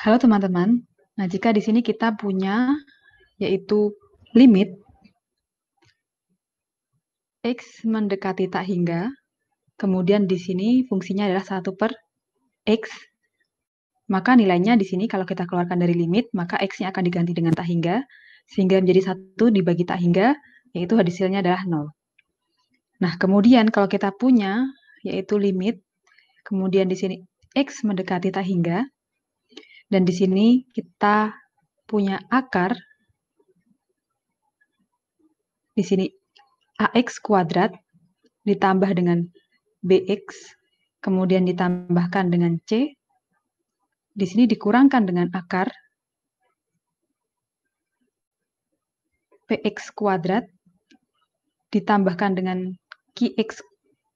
Halo teman-teman. Nah, jika di sini kita punya yaitu limit X mendekati tak hingga, kemudian di sini fungsinya adalah 1 per X, maka nilainya di sini kalau kita keluarkan dari limit, maka X-nya akan diganti dengan tak hingga, sehingga menjadi satu dibagi tak hingga, yaitu hasilnya adalah 0. Nah, kemudian kalau kita punya, yaitu limit, kemudian di sini X mendekati tak hingga, dan di sini kita punya akar di sini AX kuadrat ditambah dengan BX, kemudian ditambahkan dengan C. Di sini dikurangkan dengan akar PX kuadrat ditambahkan dengan QX,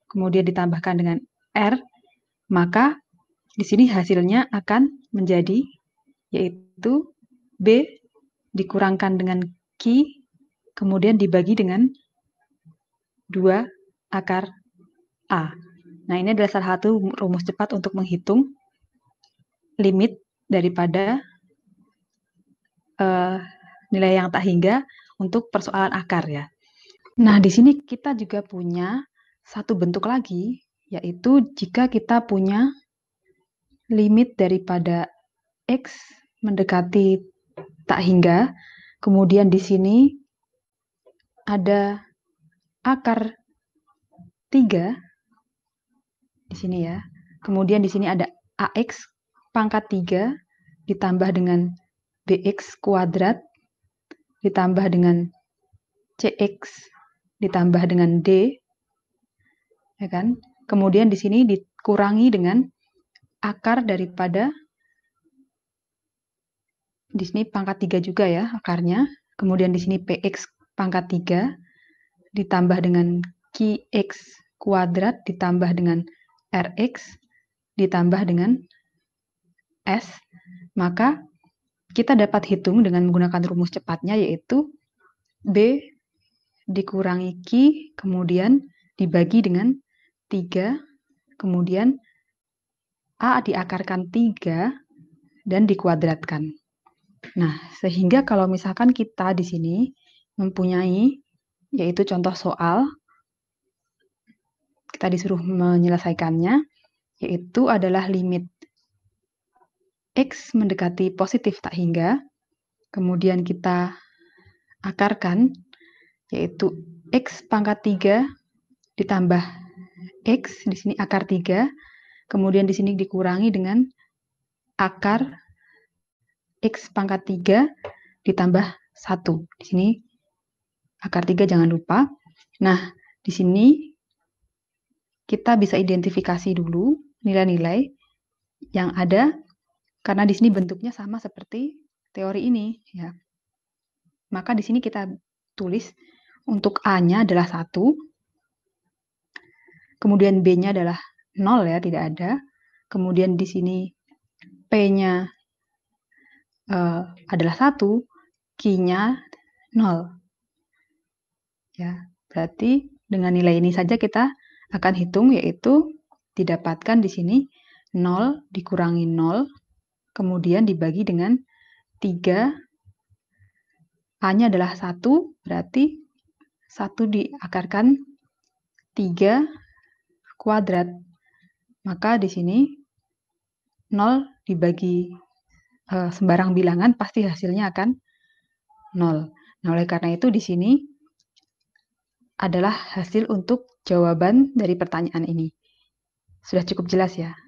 kemudian ditambahkan dengan R, maka di sini hasilnya akan menjadi yaitu B dikurangkan dengan Q kemudian dibagi dengan 2 akar A. Nah, ini adalah salah satu rumus cepat untuk menghitung limit daripada uh, nilai yang tak hingga untuk persoalan akar ya. Nah, di sini kita juga punya satu bentuk lagi, yaitu jika kita punya limit daripada X mendekati tak hingga. Kemudian di sini ada akar 3 di sini ya. Kemudian di sini ada AX pangkat 3 ditambah dengan BX kuadrat ditambah dengan CX ditambah dengan D ya kan? Kemudian di sini dikurangi dengan akar daripada di sini pangkat 3 juga ya akarnya. Kemudian di sini px pangkat 3 ditambah dengan qx kuadrat ditambah dengan rx ditambah dengan s. Maka kita dapat hitung dengan menggunakan rumus cepatnya yaitu b dikurangi q kemudian dibagi dengan 3 kemudian A diakarkan 3 dan dikuadratkan. Nah, sehingga kalau misalkan kita di sini mempunyai, yaitu contoh soal, kita disuruh menyelesaikannya, yaitu adalah limit X mendekati positif tak hingga, kemudian kita akarkan, yaitu X pangkat 3 ditambah X, di sini akar 3, Kemudian di sini dikurangi dengan akar X pangkat 3 ditambah 1. Di sini akar 3 jangan lupa. Nah, di sini kita bisa identifikasi dulu nilai-nilai yang ada karena di sini bentuknya sama seperti teori ini ya. Maka di sini kita tulis untuk A-nya adalah 1. Kemudian B-nya adalah nol ya, tidak ada. Kemudian di sini P-nya uh, adalah satu, Q-nya nol. Ya, berarti dengan nilai ini saja kita akan hitung yaitu didapatkan di sini 0 dikurangi 0, kemudian dibagi dengan tiga A-nya adalah satu berarti satu diakarkan tiga kuadrat maka di sini 0 dibagi e, sembarang bilangan pasti hasilnya akan 0. Nah, oleh karena itu di sini adalah hasil untuk jawaban dari pertanyaan ini. Sudah cukup jelas ya?